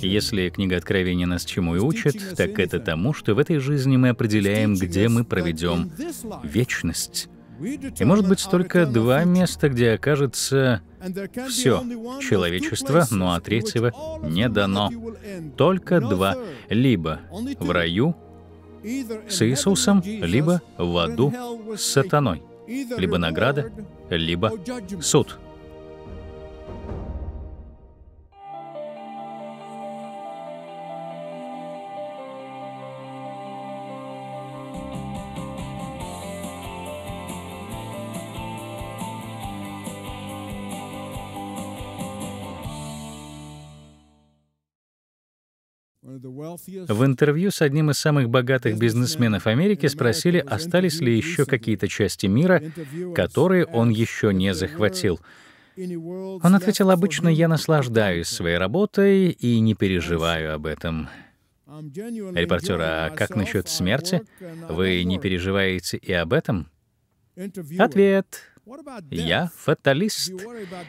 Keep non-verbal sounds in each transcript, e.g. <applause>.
Если книга Откровения нас чему и учит, так это тому, что в этой жизни мы определяем, где мы проведем вечность. И может быть только два места, где окажется все человечество, ну а третьего не дано. Только два. Либо в раю с Иисусом, либо в аду с сатаной. Либо награда, либо суд. В интервью с одним из самых богатых бизнесменов Америки спросили, остались ли еще какие-то части мира, которые он еще не захватил. Он ответил, обычно я наслаждаюсь своей работой и не переживаю об этом. Репортер, а как насчет смерти? Вы не переживаете и об этом? Ответ я фаталист.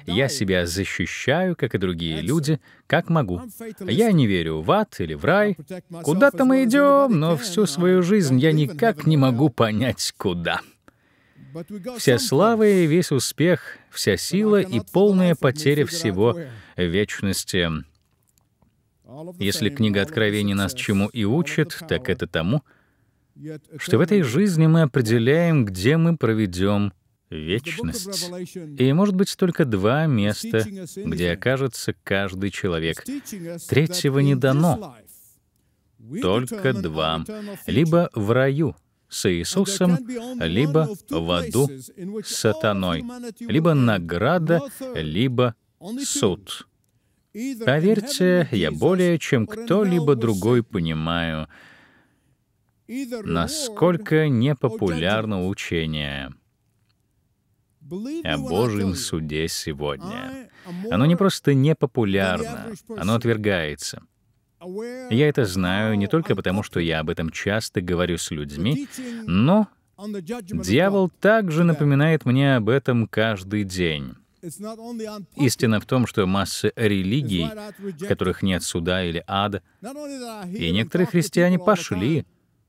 Я себя защищаю, как и другие люди, как могу. Я не верю в ад или в рай. Куда-то мы идем, но всю свою жизнь я никак не могу понять, куда. Вся слава и весь успех, вся сила и полная потеря всего вечности. Если книга Откровений нас чему и учит, так это тому, что в этой жизни мы определяем, где мы проведем вечность. И может быть только два места, где окажется каждый человек. Третьего не дано. Только два. Либо в раю с Иисусом, либо в аду с сатаной, либо награда, либо суд. Поверьте, я более чем кто-либо другой понимаю, насколько непопулярно учение — о Божьем суде сегодня. А оно не просто непопулярно, оно отвергается. Я это знаю не только потому, что я об этом часто говорю с людьми, но дьявол также напоминает мне об этом каждый день. Истина в том, что масса религий, в которых нет суда или ада, и некоторые христиане пошли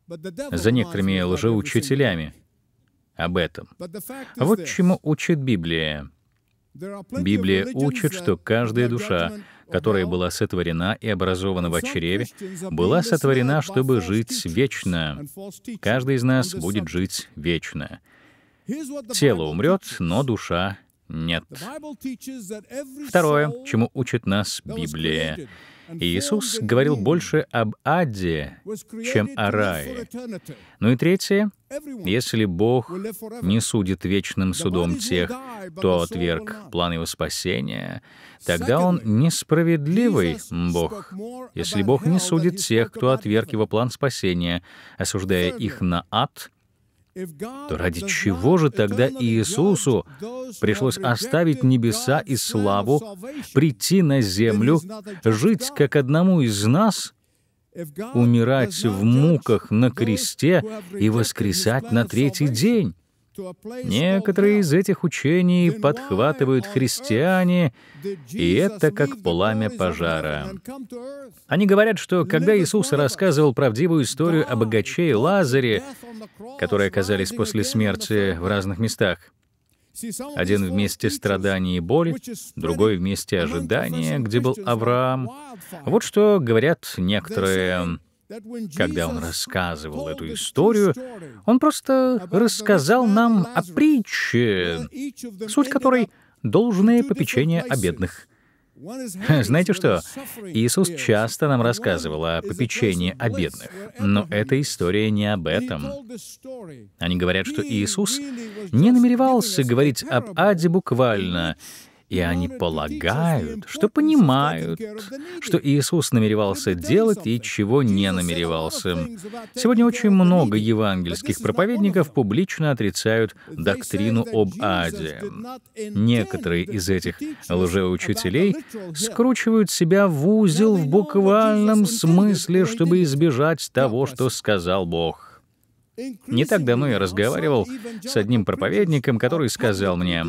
за некоторыми лжеучителями об этом. А вот чему учит Библия. Библия учит, что каждая душа, которая была сотворена и образована в чреве, была сотворена, чтобы жить вечно. Каждый из нас будет жить вечно. Тело умрет, но душа нет. Второе, чему учит нас Библия. Иисус говорил больше об аде, чем о рае. Ну и третье — если Бог не судит вечным судом тех, кто отверг план его спасения, тогда Он несправедливый Бог. Если Бог не судит тех, кто отверг его план спасения, осуждая их на ад, то ради чего же тогда Иисусу пришлось оставить небеса и славу, прийти на землю, жить как одному из нас — умирать в муках на кресте и воскресать на третий день. Некоторые из этих учений подхватывают христиане, и это как пламя пожара. Они говорят, что когда Иисус рассказывал правдивую историю о богаче и Лазаре, которые оказались после смерти в разных местах, один вместе страдания и боли, другой вместе ожидания, где был Авраам. Вот что говорят некоторые когда он рассказывал эту историю, он просто рассказал нам о притче, суть которой — должное попечение о бедных — знаете что? Иисус часто нам рассказывал о попечении о бедных, но эта история не об этом. Они говорят, что Иисус не намеревался говорить об аде буквально и они полагают, что понимают, что Иисус намеревался делать и чего не намеревался. Сегодня очень много евангельских проповедников публично отрицают доктрину об аде. Некоторые из этих лжеучителей скручивают себя в узел в буквальном смысле, чтобы избежать того, что сказал Бог. Не так давно я разговаривал с одним проповедником, который сказал мне,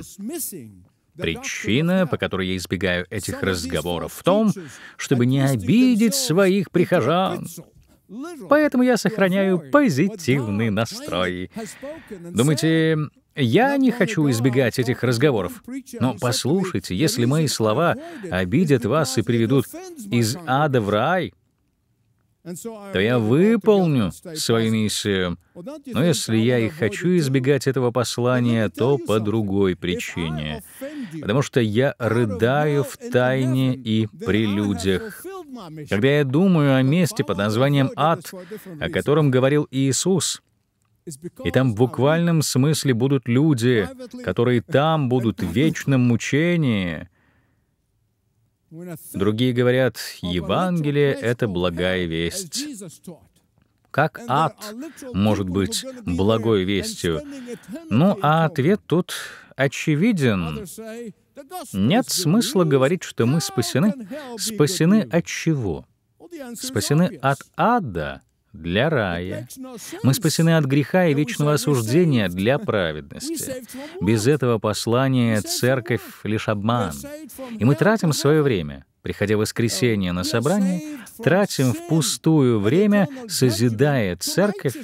Причина, по которой я избегаю этих разговоров, в том, чтобы не обидеть своих прихожан. Поэтому я сохраняю позитивный настрой. Думаете, я не хочу избегать этих разговоров. Но послушайте, если мои слова обидят вас и приведут из ада в рай — то я выполню свою миссию. Но если я и хочу избегать этого послания, то по другой причине. Потому что я рыдаю в тайне и при людях. Когда я думаю о месте под названием «Ад», о котором говорил Иисус, и там в буквальном смысле будут люди, которые там будут в <laughs> вечном мучении — Другие говорят, Евангелие — это благая весть. Как ад может быть благой вестью? Ну, а ответ тут очевиден. Нет смысла говорить, что мы спасены. Спасены от чего? Спасены от ада — для рая. Мы спасены от греха и вечного осуждения для праведности. Без этого послания церковь — лишь обман. И мы тратим свое время, приходя в воскресенье на собрание, тратим впустую время, созидая церковь,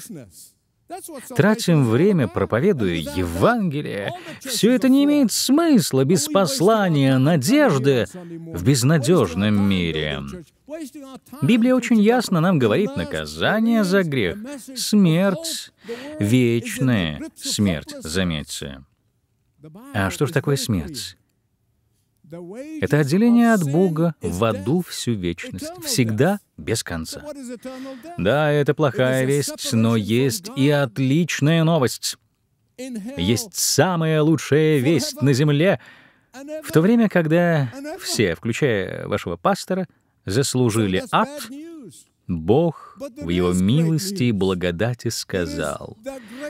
Тратим время, проповедуя Евангелие. Все это не имеет смысла без послания надежды в безнадежном мире. Библия очень ясно нам говорит наказание за грех, смерть, вечная смерть, заметьте. А что же такое смерть? Это отделение от Бога в аду всю вечность, всегда без конца. Да, это плохая весть, но есть и отличная новость. Есть самая лучшая весть на земле, в то время, когда все, включая вашего пастора, — заслужили ад, Бог в Его милости и благодати сказал,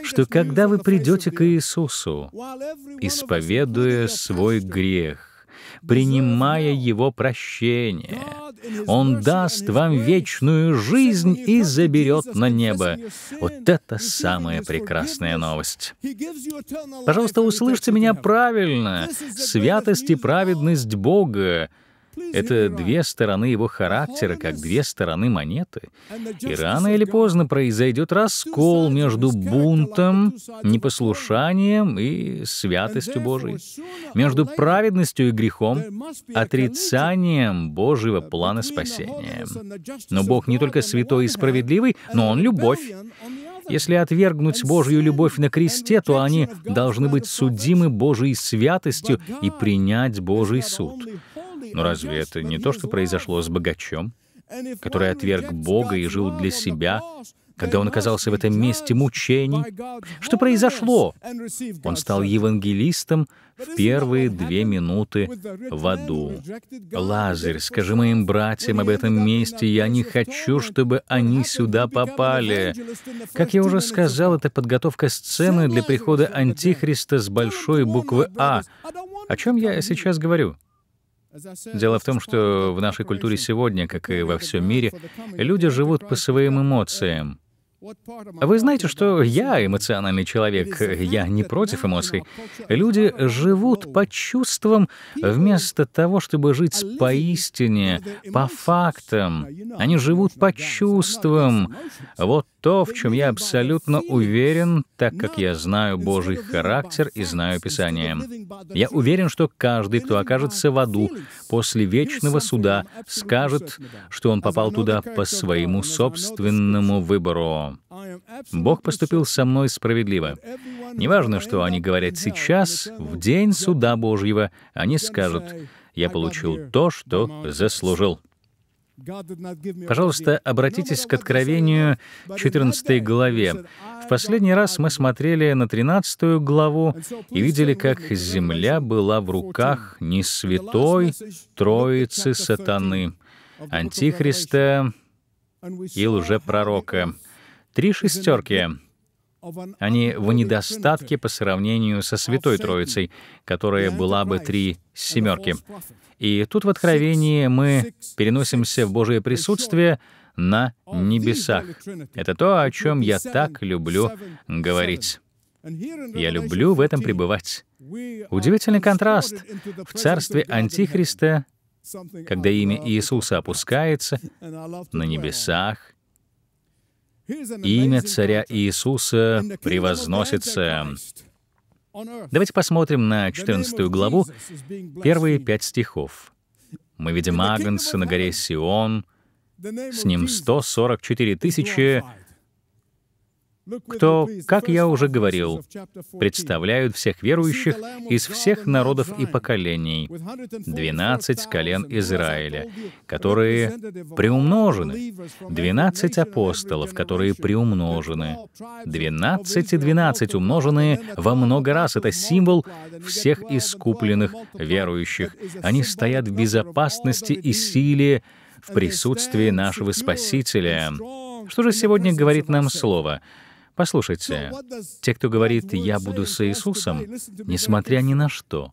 что когда вы придете к Иисусу, исповедуя свой грех, принимая Его прощение, Он даст вам вечную жизнь и заберет на небо. Вот это самая прекрасная новость. Пожалуйста, услышьте меня правильно. Святость и праведность Бога — это две стороны его характера, как две стороны монеты. И рано или поздно произойдет раскол между бунтом, непослушанием и святостью Божией, между праведностью и грехом, отрицанием Божьего uh, плана спасения. Но Бог не только святой и справедливый, но Он — любовь. Если отвергнуть Божью любовь на кресте, то они должны быть судимы Божьей святостью и принять Божий суд. Но разве это не то, что произошло с богачом, который отверг Бога и жил для себя, когда он оказался в этом месте мучений? Что произошло? Он стал евангелистом в первые две минуты в аду. «Лазарь, скажи моим братьям об этом месте, я не хочу, чтобы они сюда попали». Как я уже сказал, это подготовка сцены для прихода Антихриста с большой буквы «А». О чем я сейчас говорю? Дело в том, что в нашей культуре сегодня, как и во всем мире, люди живут по своим эмоциям — вы знаете, что я эмоциональный человек, я не против эмоций. Люди живут по чувствам вместо того, чтобы жить поистине, по фактам. Они живут по чувствам. Вот то, в чем я абсолютно уверен, так как я знаю Божий характер и знаю Писание. Я уверен, что каждый, кто окажется в аду после вечного суда, скажет, что он попал туда по своему собственному выбору. Бог поступил со мной справедливо. Неважно, что они говорят сейчас, в день суда Божьего, они скажут, «Я получил то, что заслужил». Пожалуйста, обратитесь к Откровению 14 главе. В последний раз мы смотрели на 13 главу и видели, как земля была в руках не святой Троицы Сатаны, Антихриста и лжепророка. пророка Три шестерки. Они в недостатке по сравнению со Святой Троицей, которая была бы три семерки. И тут в Откровении мы переносимся в Божие присутствие на небесах. Это то, о чем я так люблю говорить. Я люблю в этом пребывать. Удивительный контраст. В царстве Антихриста, когда имя Иисуса опускается, на небесах Имя Царя Иисуса превозносится. Давайте посмотрим на 14 главу, первые пять стихов. Мы видим Агнца на горе Сион, с ним 144 тысячи, кто, как я уже говорил, представляют всех верующих из всех народов и поколений, 12 колен Израиля, которые приумножены, 12 апостолов, которые приумножены, 12 и 12 умноженные во много раз. Это символ всех искупленных верующих. Они стоят в безопасности и силе в присутствии нашего Спасителя. Что же сегодня говорит нам Слово? Послушайте, те, кто говорит «я буду с Иисусом», несмотря ни на что,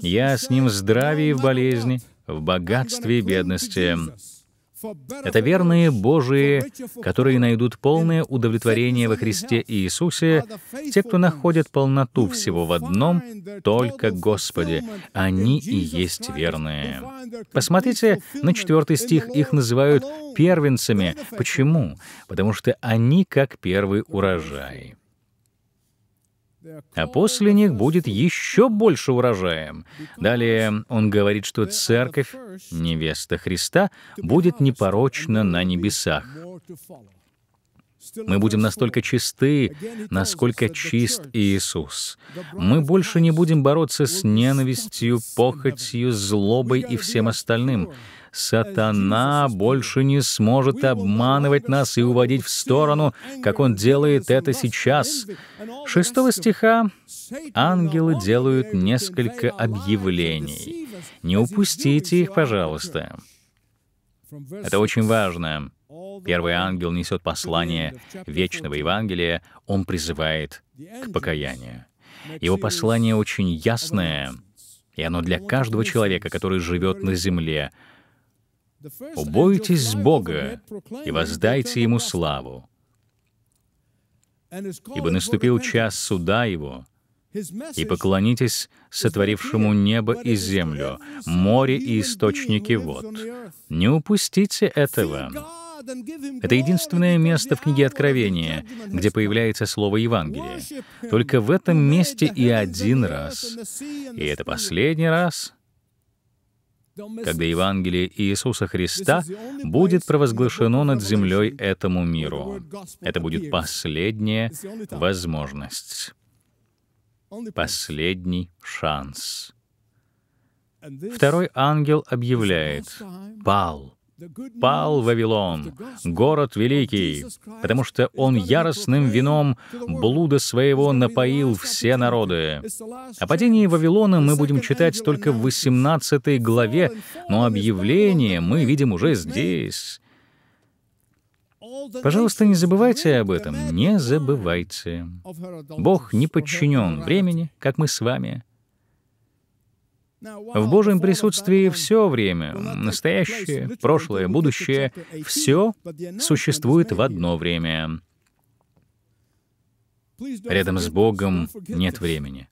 «я с ним в здравии и в болезни, в богатстве и бедности, это верные Божии, которые найдут полное удовлетворение во Христе Иисусе, те, кто находит полноту всего в одном, только Господе. Они и есть верные. Посмотрите на четвертый стих. Их называют первенцами. Почему? Потому что они как первый урожай а после них будет еще больше урожаем. Далее он говорит, что церковь, невеста Христа, будет непорочна на небесах. Мы будем настолько чисты, насколько чист Иисус. Мы больше не будем бороться с ненавистью, похотью, злобой и всем остальным. Сатана больше не сможет обманывать нас и уводить в сторону, как он делает это сейчас. Шестого стиха ангелы делают несколько объявлений. Не упустите их, пожалуйста. Это очень важно. Первый ангел несет послание вечного Евангелия, он призывает к покаянию. Его послание очень ясное, и оно для каждого человека, который живет на земле, «Убойтесь Бога и воздайте Ему славу, ибо наступил час суда Его, и поклонитесь сотворившему небо и землю, море и источники вод. Не упустите этого». Это единственное место в книге Откровения, где появляется слово Евангелие. Только в этом месте и один раз. И это последний раз, когда Евангелие Иисуса Христа будет провозглашено над землей этому миру. Это будет последняя возможность, последний шанс. Второй ангел объявляет «Пал» пал Вавилон, город великий, потому что он яростным вином блуда своего напоил все народы. О падении Вавилона мы будем читать только в 18 главе, но объявление мы видим уже здесь. Пожалуйста, не забывайте об этом, не забывайте. Бог не подчинен времени, как мы с вами. В Божьем присутствии все время, настоящее, прошлое, будущее, все существует в одно время. Рядом с Богом нет времени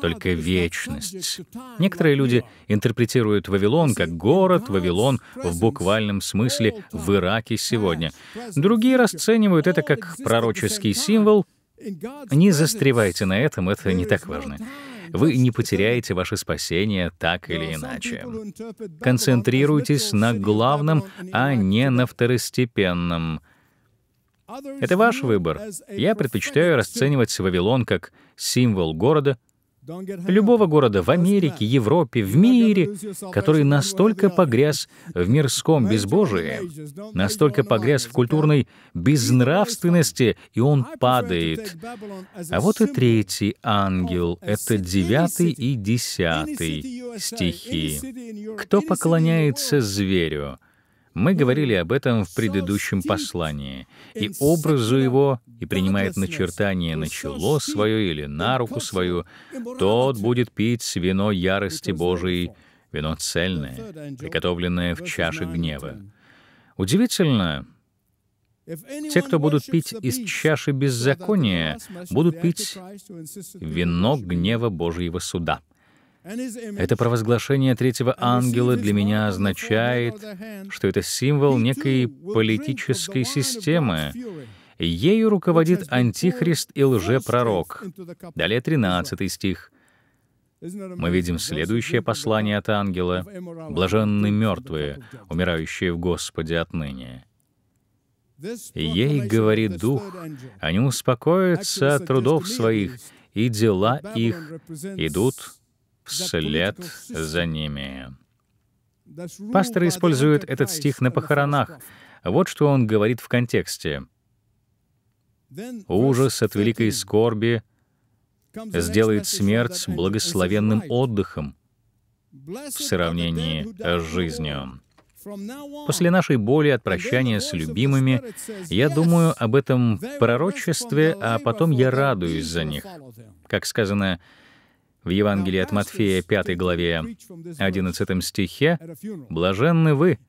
только вечность. Некоторые люди интерпретируют Вавилон как город, Вавилон в буквальном смысле в Ираке сегодня. Другие расценивают это как пророческий символ. Не застревайте на этом, это не так важно вы не потеряете ваше спасение так или иначе. Концентрируйтесь на главном, а не на второстепенном. Это ваш выбор. Я предпочитаю расценивать Вавилон как символ города, любого города в Америке, Европе, в мире, который настолько погряз в мирском безбожии, настолько погряз в культурной безнравственности, и он падает. А вот и третий ангел — это девятый и десятый стихи. Кто поклоняется зверю — мы говорили об этом в предыдущем послании, и образу его, и принимает начертание на чело свое или на руку свою, тот будет пить вино ярости Божией, вино цельное, приготовленное в чаше гнева. Удивительно, те, кто будут пить из чаши беззакония, будут пить вино гнева Божьего суда. Это провозглашение третьего ангела для меня означает, что это символ некой политической системы. Ею руководит антихрист и лжепророк. Далее 13 стих. Мы видим следующее послание от ангела. «Блаженны мертвые, умирающие в Господе отныне». Ей говорит Дух, они успокоятся от трудов своих, и дела их идут вслед за ними. Пасторы используют этот стих на похоронах. Вот что он говорит в контексте. «Ужас от великой скорби сделает смерть благословенным отдыхом в сравнении с жизнью». После нашей боли от прощания с любимыми, я думаю об этом пророчестве, а потом я радуюсь за них. Как сказано, в Евангелии от Матфея 5 главе 11 стихе «Блаженны вы,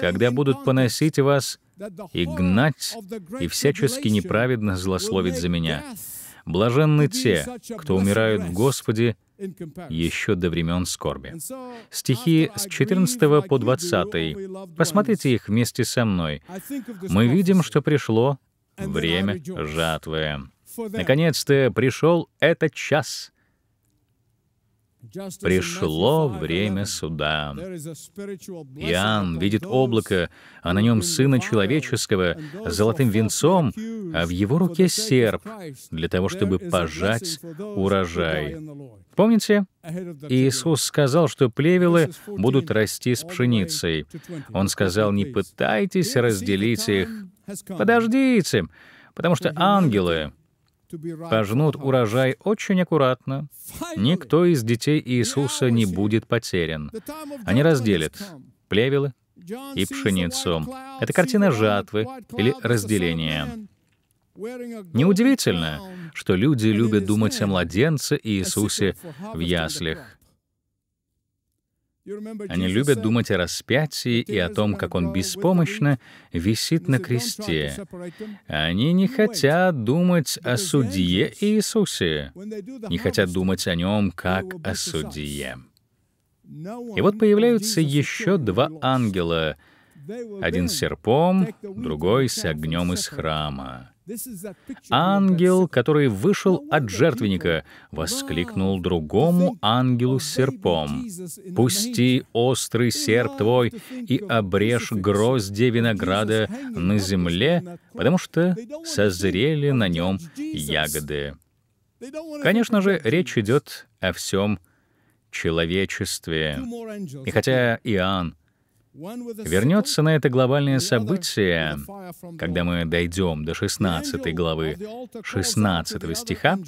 когда будут поносить вас и гнать, и всячески неправедно злословить за меня. Блаженны те, кто умирают в Господе еще до времен скорби. Стихи с 14 по 20. Посмотрите их вместе со мной. Мы видим, что пришло время жатвы. Наконец-то пришел этот час — Пришло время суда. Иоанн видит облако, а на нем Сына Человеческого с золотым венцом, а в его руке серп для того, чтобы пожать урожай. Помните? Иисус сказал, что плевелы будут расти с пшеницей. Он сказал, не пытайтесь разделить их. Подождите, потому что ангелы пожнут урожай очень аккуратно. Никто из детей Иисуса не будет потерян. Они разделят плевелы и пшеницу. Это картина жатвы или разделения. Неудивительно, что люди любят думать о младенце Иисусе в яслях. Они любят думать о распятии и о том, как он беспомощно висит на кресте. Они не хотят думать о судье Иисусе, не хотят думать о нем как о судье. И вот появляются еще два ангела, один с серпом, другой с огнем из храма. Ангел, который вышел от жертвенника, воскликнул другому ангелу с серпом. «Пусти острый серп твой и обрежь грозди винограда на земле, потому что созрели на нем ягоды». Конечно же, речь идет о всем человечестве. И хотя Иоанн вернется на это глобальное событие, когда мы дойдем до 16 главы 16 стиха.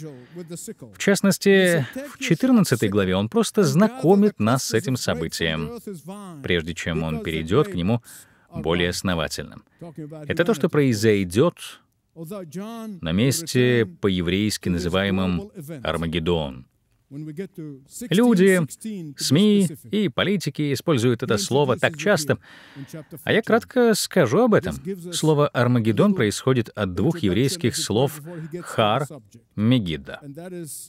В частности, в 14 главе он просто знакомит нас с этим событием, прежде чем он перейдет к нему более основательным. Это то, что произойдет на месте по-еврейски называемом Армагеддон — Люди, СМИ и политики используют это слово так часто, а я кратко скажу об этом. Слово «Армагеддон» происходит от двух еврейских слов «хар» — «мегидда».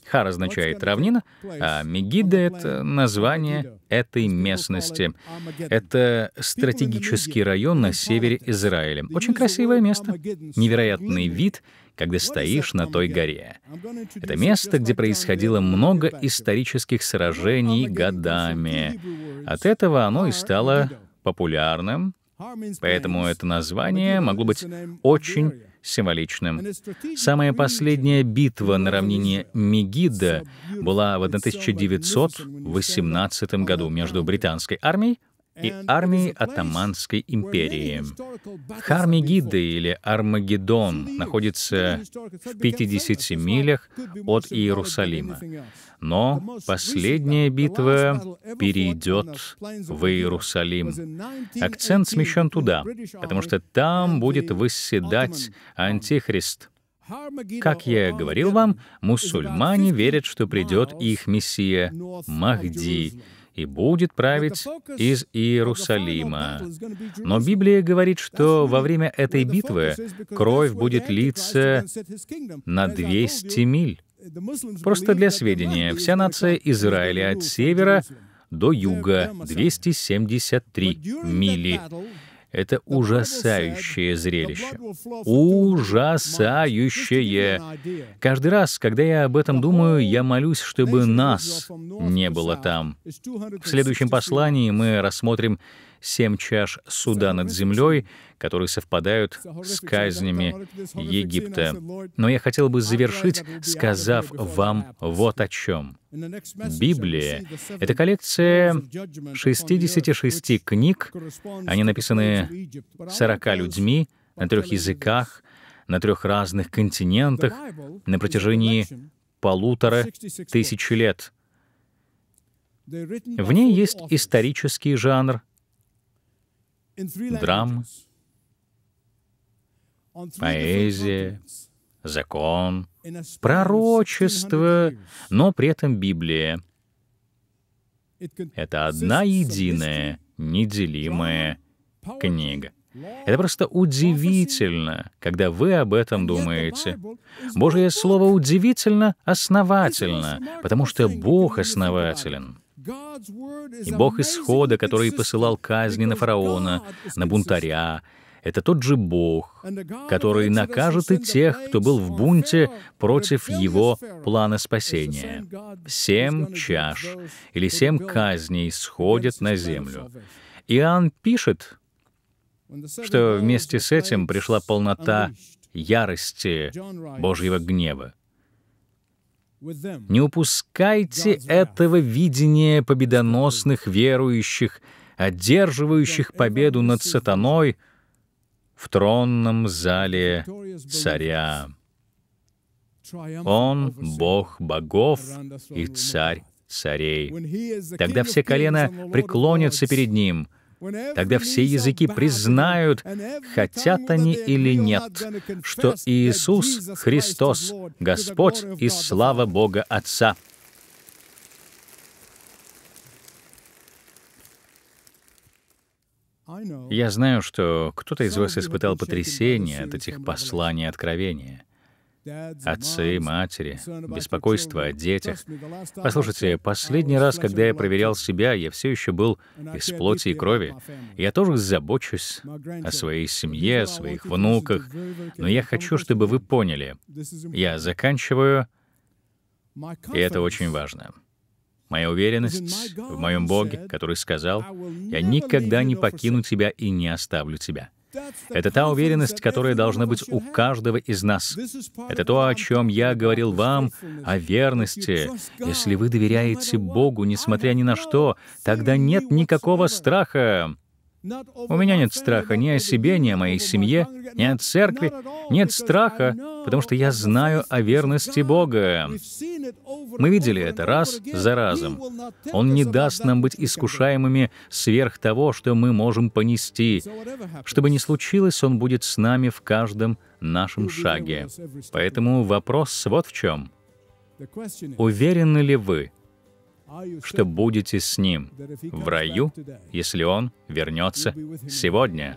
«Хар» означает «равнина», а «мегидда» — это название этой местности. Это стратегический район на севере Израиля. Очень красивое место, невероятный вид — когда стоишь на той горе. Это место, где происходило много исторических сражений годами. От этого оно и стало популярным, поэтому это название могло быть очень символичным. Самая последняя битва на равнине Мегида была в 1918 году между британской армией и армии Атаманской империи. Хармегиды или Армагеддон находится в 57 милях от Иерусалима. Но последняя битва перейдет в Иерусалим. Акцент смещен туда, потому что там будет восседать Антихрист — как я говорил вам, мусульмане верят, что придет их мессия Махди, и будет править из Иерусалима. Но Библия говорит, что во время этой битвы кровь будет литься на 200 миль. Просто для сведения, вся нация Израиля от севера до юга 273 мили. Это ужасающее зрелище. Ужасающее. Каждый раз, когда я об этом думаю, я молюсь, чтобы нас не было там. В следующем послании мы рассмотрим семь чаш суда над землей, которые совпадают с казнями Египта. Но я хотел бы завершить, сказав вам вот о чем. Библия — это коллекция 66 книг. Они написаны 40 людьми на трех языках, на трех разных континентах на протяжении полутора тысячи лет. В ней есть исторический жанр — драм, поэзия, закон, пророчество, но при этом Библия. Это одна единая, неделимая книга. Это просто удивительно, когда вы об этом думаете. Божье Слово удивительно основательно, потому что Бог основателен. И Бог исхода, который посылал казни на фараона, на бунтаря, это тот же Бог, который накажет и тех, кто был в бунте против его плана спасения. Семь чаш или семь казней сходят на землю. Иоанн пишет, что вместе с этим пришла полнота ярости Божьего гнева. Не упускайте этого видения победоносных верующих, одерживающих победу над сатаной в тронном зале царя. Он — Бог богов и царь царей. Тогда все колена преклонятся перед Ним — Тогда все языки признают, хотят они или нет, что Иисус Христос, Господь и слава Бога Отца. Я знаю, что кто-то из вас испытал потрясение от этих посланий откровения — Отцы, матери, беспокойство о детях. Послушайте, последний раз, когда я проверял себя, я все еще был из плоти и крови. Я тоже забочусь о своей семье, о своих внуках, но я хочу, чтобы вы поняли. Я заканчиваю, и это очень важно. Моя уверенность в моем Боге, который сказал, «Я никогда не покину тебя и не оставлю тебя». Это та уверенность, которая должна быть у каждого из нас. Это то, о чем я говорил вам, о верности. Если вы доверяете Богу, несмотря ни на что, тогда нет никакого страха. У меня нет страха ни о себе, ни о моей семье, ни о церкви. Нет страха, потому что я знаю о верности Бога. Мы видели это раз за разом. Он не даст нам быть искушаемыми сверх того, что мы можем понести. Что бы ни случилось, Он будет с нами в каждом нашем шаге. Поэтому вопрос вот в чем. Уверены ли вы, что будете с Ним в раю, если Он вернется сегодня?